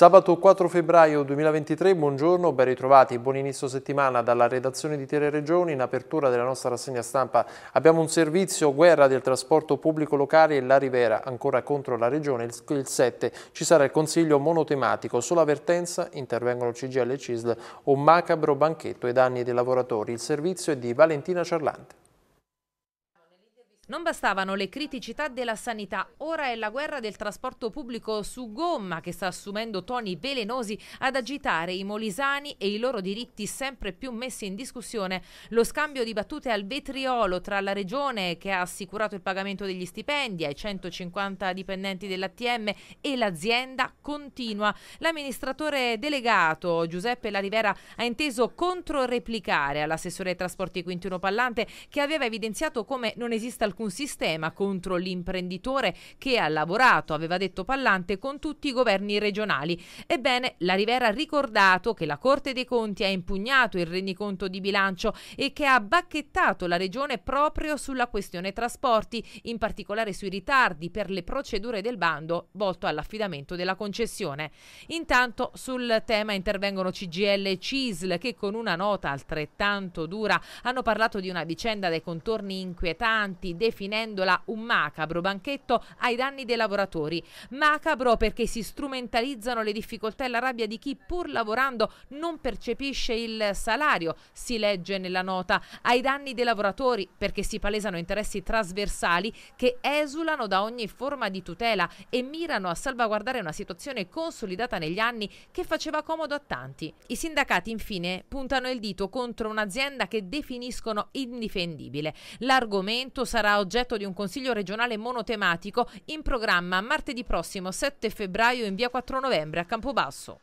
Sabato 4 febbraio 2023, buongiorno, ben ritrovati, buon inizio settimana dalla redazione di Teleregioni. In apertura della nostra rassegna stampa abbiamo un servizio guerra del trasporto pubblico locale e la Rivera ancora contro la Regione. Il 7 ci sarà il consiglio monotematico. Sulla vertenza intervengono CGL e CISL, un macabro banchetto e danni dei lavoratori. Il servizio è di Valentina Ciarlante. Non bastavano le criticità della sanità, ora è la guerra del trasporto pubblico su gomma che sta assumendo toni velenosi ad agitare i molisani e i loro diritti sempre più messi in discussione. Lo scambio di battute al vetriolo tra la regione che ha assicurato il pagamento degli stipendi ai 150 dipendenti dell'ATM e l'azienda continua. L'amministratore delegato Giuseppe La Rivera ha inteso controreplicare all'assessore ai trasporti Quintino Pallante che aveva evidenziato come non esista alcun un sistema contro l'imprenditore che ha lavorato, aveva detto Pallante, con tutti i governi regionali. Ebbene, la Rivera ha ricordato che la Corte dei Conti ha impugnato il rendiconto di bilancio e che ha bacchettato la regione proprio sulla questione trasporti, in particolare sui ritardi per le procedure del bando volto all'affidamento della concessione. Intanto sul tema intervengono CGL e CISL che con una nota altrettanto dura hanno parlato di una vicenda dai contorni inquietanti, definendola un macabro banchetto ai danni dei lavoratori. Macabro perché si strumentalizzano le difficoltà e la rabbia di chi pur lavorando non percepisce il salario, si legge nella nota, ai danni dei lavoratori perché si palesano interessi trasversali che esulano da ogni forma di tutela e mirano a salvaguardare una situazione consolidata negli anni che faceva comodo a tanti. I sindacati infine puntano il dito contro un'azienda che definiscono indifendibile. L'argomento sarà oggetto di un consiglio regionale monotematico in programma martedì prossimo 7 febbraio in via 4 novembre a Campobasso.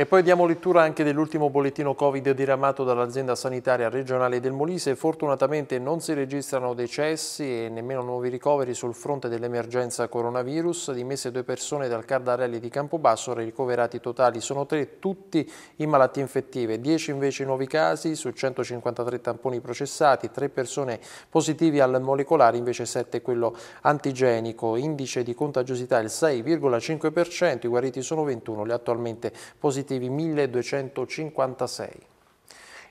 E poi diamo lettura anche dell'ultimo bollettino Covid diramato dall'azienda sanitaria regionale del Molise. Fortunatamente non si registrano decessi e nemmeno nuovi ricoveri sul fronte dell'emergenza coronavirus. Dimesse due persone dal Cardarelli di Campobasso, ricoverati totali sono tre, tutti in malattie infettive. Dieci invece nuovi casi su 153 tamponi processati, tre persone positivi al molecolare, invece sette quello antigenico. Indice di contagiosità il 6,5%, i guariti sono 21, le attualmente positive positivi 1256.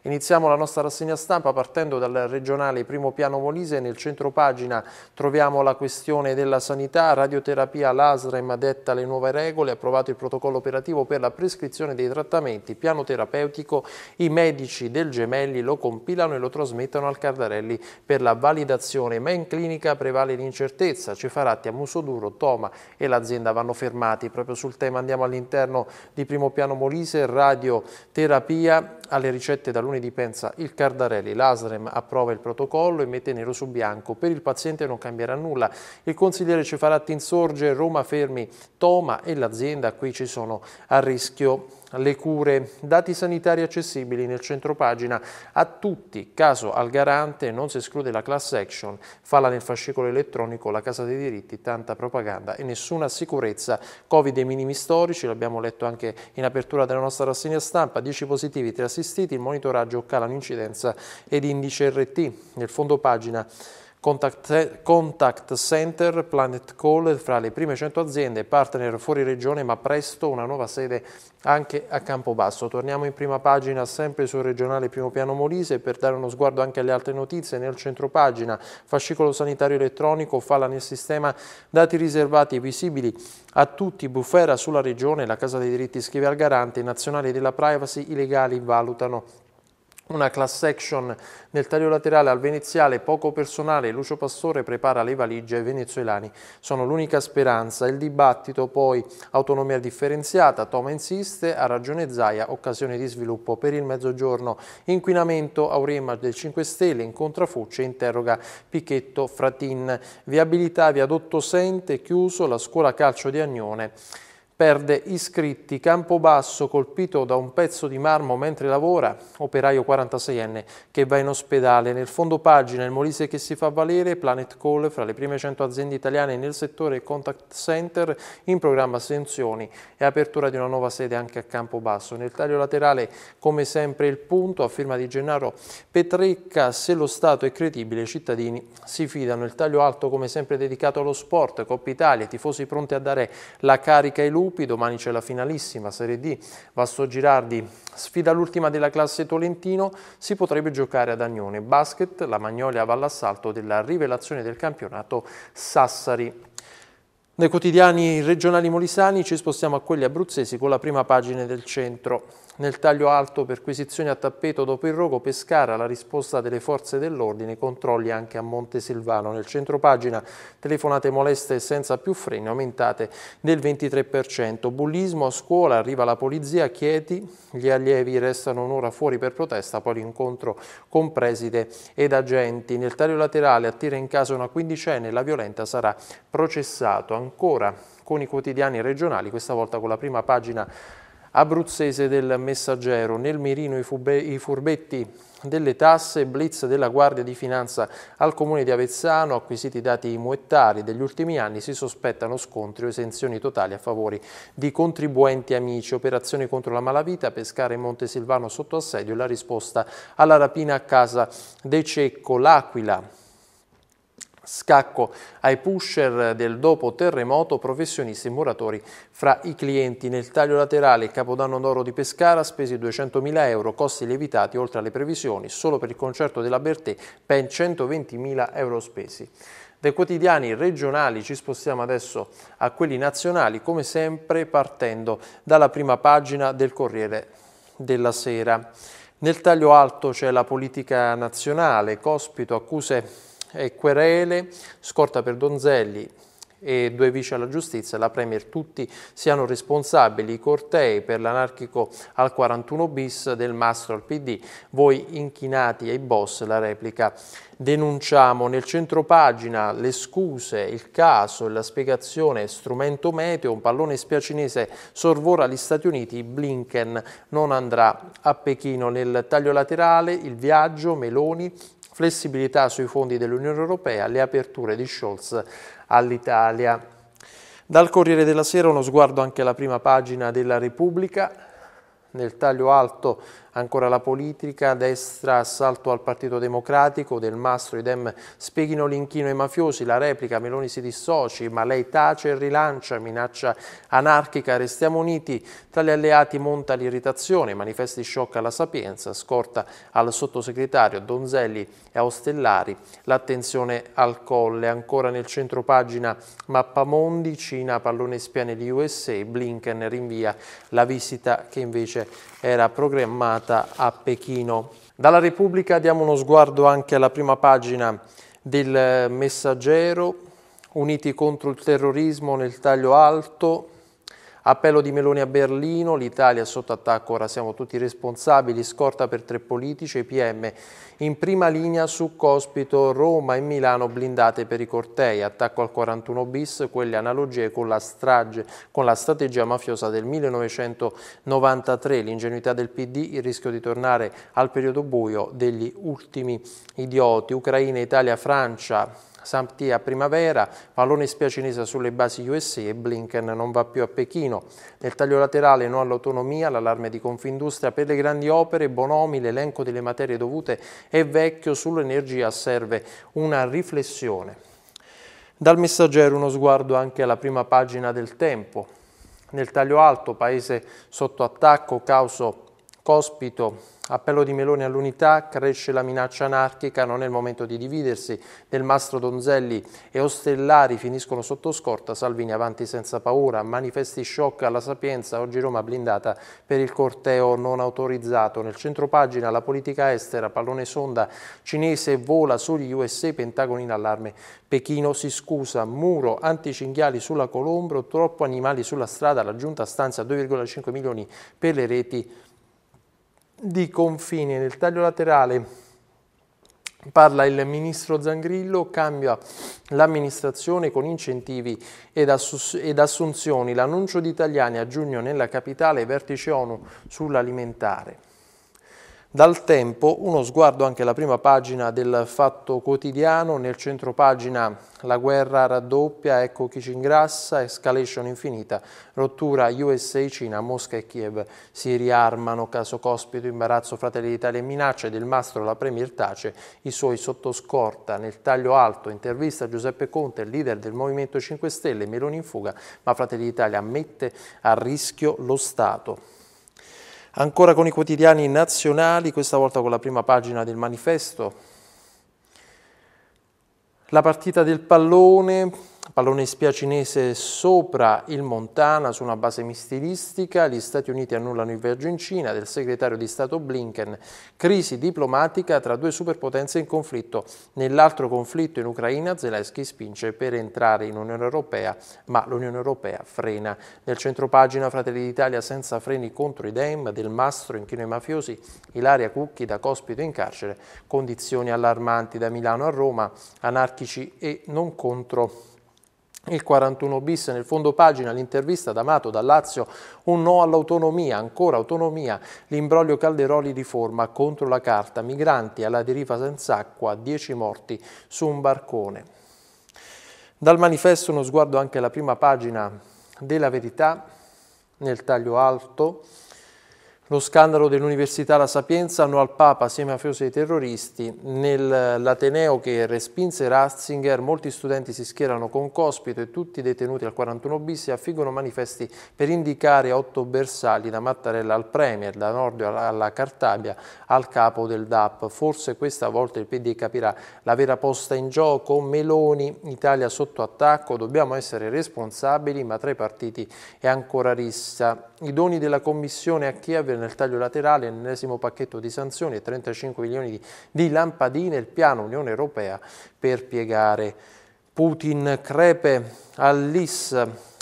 Iniziamo la nostra rassegna stampa partendo dal regionale primo piano Molise. Nel centro pagina troviamo la questione della sanità, radioterapia, l'ASREM detta le nuove regole, approvato il protocollo operativo per la prescrizione dei trattamenti, piano terapeutico, i medici del Gemelli lo compilano e lo trasmettono al Cardarelli per la validazione, ma in clinica prevale l'incertezza, Cefaratti a Musoduro, Toma e l'azienda vanno fermati. Proprio sul tema andiamo all'interno di primo piano Molise, radioterapia alle ricette da lunedì pensa il Cardarelli, l'ASREM approva il protocollo e mette nero su bianco. Per il paziente non cambierà nulla. Il consigliere Cefaratti insorge, Roma fermi Toma e l'azienda, qui ci sono a rischio le cure. Dati sanitari accessibili nel centro pagina a tutti, caso al garante, non si esclude la class action, falla nel fascicolo elettronico la Casa dei Diritti, tanta propaganda e nessuna sicurezza. Covid ai minimi storici, l'abbiamo letto anche in apertura della nostra rassegna stampa, 10 positivi, 3 assistiti, il monitoraggio cala in incidenza ed indice RT. Nel fondo pagina Contact, contact, Center, Planet Call, fra le prime 100 aziende, partner fuori regione, ma presto una nuova sede anche a Campobasso. Torniamo in prima pagina sempre sul regionale primo piano Molise per dare uno sguardo anche alle altre notizie. Nel centro pagina, fascicolo sanitario elettronico, falla nel sistema dati riservati e visibili a tutti, bufera sulla regione, la Casa dei diritti scrive al garante, i nazionali della privacy, i legali valutano una class action nel taglio laterale al veneziale, poco personale, Lucio Pastore prepara le valigie ai venezuelani. Sono l'unica speranza. Il dibattito poi autonomia differenziata, Toma insiste, ha ragione Zaia, occasione di sviluppo per il mezzogiorno. Inquinamento, Aurema del 5 Stelle, incontra Fucce, interroga Pichetto Fratin. Viabilità, viadotto Sente, chiuso, la scuola calcio di Agnone Perde iscritti, Campobasso colpito da un pezzo di marmo mentre lavora, operaio 46enne che va in ospedale. Nel fondo pagina il Molise che si fa valere, Planet Call fra le prime 100 aziende italiane nel settore contact center in programma Ascensioni e apertura di una nuova sede anche a Campobasso. Nel taglio laterale come sempre il punto a firma di Gennaro Petrecca, se lo Stato è credibile i cittadini si fidano. Il taglio alto come sempre dedicato allo sport, Coppa Italia, tifosi pronti a dare la carica ai lupi gruppi, domani c'è la finalissima Serie D, Vasto Girardi sfida l'ultima della classe Tolentino, si potrebbe giocare ad Agnone Basket, la Magnolia va all'assalto della rivelazione del campionato Sassari. Nei quotidiani regionali molisani ci spostiamo a quelli abruzzesi con la prima pagina del centro. Nel taglio alto perquisizioni a tappeto dopo il rogo Pescara, la risposta delle forze dell'ordine, controlli anche a Monte Silvano. Nel centro pagina telefonate moleste senza più freni aumentate del 23%. Bullismo a scuola, arriva la polizia, Chieti, gli allievi restano un'ora fuori per protesta, poi l'incontro con preside ed agenti. Nel taglio laterale attira in casa una quindicenne, la violenta sarà processato. Ancora con i quotidiani regionali, questa volta con la prima pagina Abruzzese del Messaggero, nel mirino i, furbetti delle tasse, blitz della Guardia di Finanza al Comune di Avezzano, acquisiti dati muettari degli ultimi anni, si sospettano scontri o esenzioni totali a favore di contribuenti amici, operazioni contro la malavita, pescare Monte Silvano sotto assedio e la risposta alla rapina a casa De Cecco, l'Aquila, Scacco ai pusher del dopo terremoto, professionisti e muratori fra i clienti. Nel taglio laterale il Capodanno d'Oro di Pescara, spesi 200.000 euro, costi lievitati oltre alle previsioni, solo per il concerto della Bertè ben 120.000 euro spesi. Dai quotidiani regionali ci spostiamo adesso a quelli nazionali, come sempre partendo dalla prima pagina del Corriere della Sera. Nel taglio alto c'è la politica nazionale, Cospito accuse eh, querele, scorta per donzelli e due vice alla giustizia, la Premier tutti siano responsabili, i cortei per l'anarchico al 41 bis del mastro al PD, voi inchinati ai boss, la replica denunciamo nel centro pagina le scuse, il caso e la spiegazione strumento meteo, un pallone spia cinese sorvora gli Stati Uniti, Blinken non andrà a Pechino nel taglio laterale, il viaggio, Meloni flessibilità sui fondi dell'Unione Europea, le aperture di Scholz all'Italia. Dal Corriere della Sera uno sguardo anche alla prima pagina della Repubblica, nel taglio alto Ancora la politica, destra, assalto al Partito Democratico, Del Mastro idem, spieghino l'inchino ai mafiosi, la replica, Meloni si dissoci, ma lei tace e rilancia, minaccia anarchica, restiamo uniti, tra gli alleati monta l'irritazione, manifesti sciocca alla Sapienza, scorta al sottosegretario Donzelli e Austellari, l'attenzione al colle, ancora nel centro pagina Mappamondi, Cina, pallone spiane di USA, Blinken rinvia la visita che invece era programmata giornata a Pechino. Dalla Repubblica diamo uno sguardo anche alla prima pagina del Messaggero, uniti contro il terrorismo nel taglio alto, Appello di Meloni a Berlino, l'Italia sotto attacco, ora siamo tutti responsabili, scorta per tre politici e PM. In prima linea su Cospito, Roma e Milano blindate per i cortei, attacco al 41 bis, quelle analogie con la, strage, con la strategia mafiosa del 1993, l'ingenuità del PD, il rischio di tornare al periodo buio degli ultimi idioti. Ucraina, Italia, Francia, Sampti a primavera, pallone spiacinese sulle basi USA e Blinken non va più a Pechino. Nel taglio laterale no all'autonomia, l'allarme di Confindustria per le grandi opere, Bonomi, l'elenco delle materie dovute è vecchio, sull'energia serve una riflessione. Dal messaggero uno sguardo anche alla prima pagina del tempo. Nel taglio alto, paese sotto attacco, causo cospito Appello di Meloni all'unità, cresce la minaccia anarchica, non è il momento di dividersi. Del Mastro Donzelli e Ostellari finiscono sotto scorta, Salvini avanti senza paura, manifesti shock alla Sapienza, oggi Roma blindata per il corteo non autorizzato. Nel centro pagina la politica estera, pallone sonda cinese vola sugli USA, Pentagoni in allarme. Pechino si scusa, muro anticinghiali sulla Colombro, troppo animali sulla strada, la giunta stanzia 2,5 milioni per le reti di confine nel taglio laterale parla il ministro Zangrillo, cambia l'amministrazione con incentivi ed, ed assunzioni, l'annuncio di Italiani a giugno nella capitale vertice ONU sull'alimentare. Dal tempo uno sguardo anche alla prima pagina del Fatto Quotidiano, nel centro pagina la guerra raddoppia, ecco chi ci ingrassa, escalation infinita, rottura USA, Cina, Mosca e Kiev si riarmano, caso cospito, imbarazzo, Fratelli d'Italia e minacce, del mastro la Premier tace, i suoi sottoscorta, nel taglio alto, intervista Giuseppe Conte, leader del Movimento 5 Stelle, Meloni in fuga, ma Fratelli d'Italia mette a rischio lo Stato. Ancora con i quotidiani nazionali, questa volta con la prima pagina del manifesto. La partita del pallone, pallone spia cinese sopra il Montana su una base mistilistica, gli Stati Uniti annullano il viaggio in Cina, del segretario di Stato Blinken, crisi diplomatica tra due superpotenze in conflitto. Nell'altro conflitto in Ucraina Zelensky spinge per entrare in Unione Europea, ma l'Unione Europea frena. Nel centro pagina Fratelli d'Italia senza freni contro i Dem, del mastro in chino ai mafiosi, Ilaria Cucchi da cospito in carcere, condizioni allarmanti da Milano a Roma, anarchici e non contro il 41 bis nel fondo pagina l'intervista ad Amato da Lazio un no all'autonomia, ancora autonomia, l'imbroglio Calderoli riforma contro la carta, migranti alla deriva senza acqua, 10 morti su un barcone. Dal manifesto uno sguardo anche alla prima pagina della verità nel taglio alto lo scandalo dell'Università La Sapienza annuò al Papa sei mafiosi e terroristi. Nell'Ateneo che respinse Ratzinger molti studenti si schierano con Cospito e tutti detenuti al 41 bis si affiggono manifesti per indicare otto bersagli da Mattarella al Premier, da Nordio alla Cartabia al capo del DAP. Forse questa volta il PD capirà la vera posta in gioco. Meloni, Italia sotto attacco, dobbiamo essere responsabili ma tra i partiti è ancora rissa. I doni della Commissione a chi Kiev nel taglio laterale, ennesimo pacchetto di sanzioni e 35 milioni di, di lampadine, il piano Unione Europea per piegare Putin. Crepe all'IS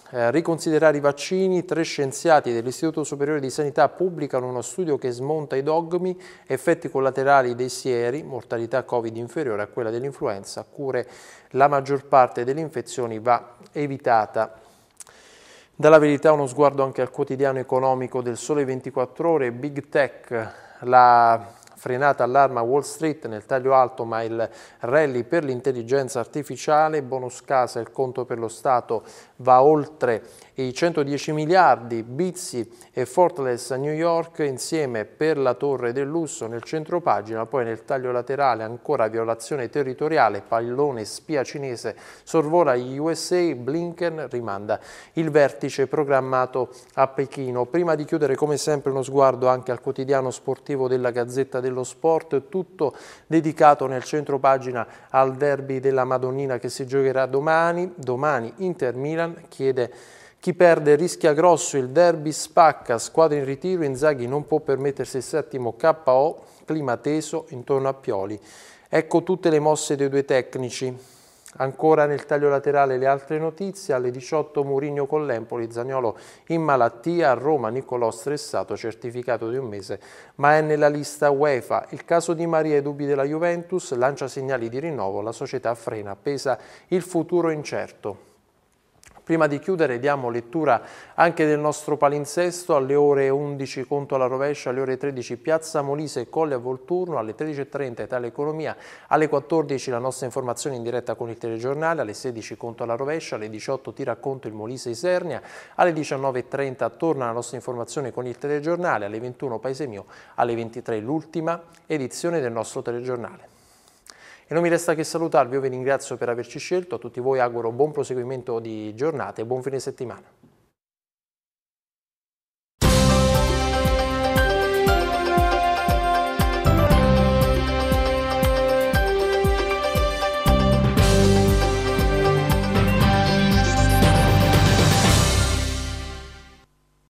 eh, riconsiderare i vaccini, tre scienziati dell'Istituto Superiore di Sanità pubblicano uno studio che smonta i dogmi, effetti collaterali dei sieri, mortalità Covid inferiore a quella dell'influenza, cure la maggior parte delle infezioni va evitata. Dalla verità uno sguardo anche al quotidiano economico del Sole 24 Ore, Big Tech, la frenata all'arma Wall Street nel taglio alto ma il rally per l'intelligenza artificiale, bonus casa il conto per lo Stato va oltre i 110 miliardi, Bizzi e Fortless a New York insieme per la Torre del Lusso nel centro pagina, poi nel taglio laterale ancora violazione territoriale, pallone spia cinese sorvola gli USA, Blinken rimanda il vertice programmato a Pechino. Prima di chiudere come sempre uno sguardo anche al quotidiano sportivo della Gazzetta dello Sport, tutto dedicato nel centro pagina al derby della Madonnina che si giocherà domani, domani Inter Milan chiede chi perde rischia grosso, il derby spacca, squadra in ritiro, Inzaghi non può permettersi il settimo KO, clima teso intorno a Pioli. Ecco tutte le mosse dei due tecnici. Ancora nel taglio laterale le altre notizie, alle 18 Murigno con l'Empoli, Zagnolo in malattia, a Roma Nicolò stressato, certificato di un mese, ma è nella lista UEFA. Il caso di Maria e dubbi della Juventus lancia segnali di rinnovo, la società frena, pesa il futuro incerto. Prima di chiudere diamo lettura anche del nostro palinsesto alle ore 11 conto alla rovescia, alle ore 13 Piazza Molise e Colle a Volturno, alle 13.30 Italia Economia, alle 14 la nostra informazione in diretta con il telegiornale, alle 16 conto alla rovescia, alle 18 ti racconto il Molise Isernia, alle 19.30 torna la nostra informazione con il telegiornale, alle 21 Paese Mio, alle 23 l'ultima edizione del nostro telegiornale. E non mi resta che salutarvi, io vi ringrazio per averci scelto, a tutti voi auguro buon proseguimento di giornata e buon fine settimana.